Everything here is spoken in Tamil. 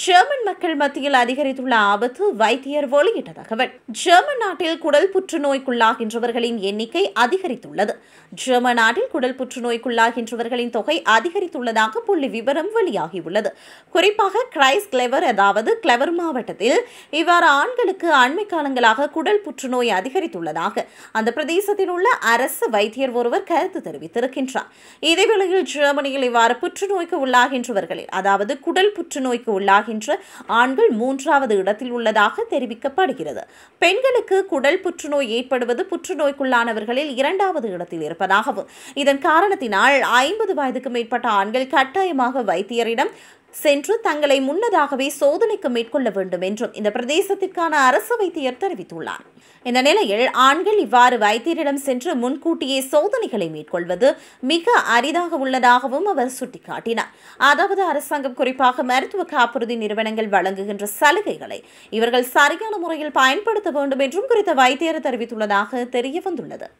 ஜெர்மன் மக்கள் மத்தியில் அதிகரித்துள்ள ஆபத்து வைத்தியர் வெளியிட்ட தகவல் ஜெர்மன் நாட்டில் குடல் புற்றுநோய்க்குள்ளாகின்றவர்களின் எண்ணிக்கை அதிகரித்துள்ளது ஜெர்மன் நாட்டில் குடல் புற்றுநோய்க்குள்ளாகின்றவர்களின் தொகை அதிகரித்துள்ளதாக புள்ளி விவரம் வெளியாகியுள்ளது குறிப்பாக கிரைஸ் கிளெவர் அதாவது கிளெவர் மாவட்டத்தில் இவ்வாறு ஆண்களுக்கு அண்மை காலங்களாக குடல் புற்றுநோய் அதிகரித்துள்ளதாக அந்த பிரதேசத்தில் உள்ள அரசு வைத்தியர் ஒருவர் கருத்து தெரிவித்திருக்கின்றார் இதேவேளையில் ஜெர்மனியில் இவ்வாறு புற்றுநோய்க்கு உள்ளாகின்றவர்களில் அதாவது குடல் புற்றுநோய்க்கு உள்ளாக ஆகின்ற ஆண்கள் மூன்றாவது இடத்தில் உள்ளதாக தெரிவிக்கப்படுகிறது பெண்களுக்கு குடல் புற்றுநோய் ஏற்படுவது புற்றுநோய்க்குள்ளானவர்களில் இரண்டாவது இடத்தில் இருப்பதாகவும் இதன் காரணத்தினால் ஐம்பது வயதுக்கு மேற்பட்ட ஆண்கள் கட்டாயமாக வைத்தியரிடம் சென்று தங்களை முன்னதாகவே சோதனைக்கு மேற்கொள்ள வேண்டும் என்றும் இந்த பிரதேசத்திற்கான அரசு வைத்தியர் தெரிவித்துள்ளார் இந்த நிலையில் ஆண்கள் இவ்வாறு வைத்தியரிடம் சென்று முன்கூட்டியே சோதனைகளை மேற்கொள்வது மிக அரிதாக உள்ளதாகவும் அவர் சுட்டிக்காட்டினார் அதாவது அரசாங்கம் குறிப்பாக மருத்துவ காப்புறுதி நிறுவனங்கள் வழங்குகின்ற சலுகைகளை இவர்கள் சரியான முறையில் பயன்படுத்த வேண்டும் என்றும் குறித்த வைத்தியர் தெரிவித்துள்ளதாக தெரிய வந்துள்ளது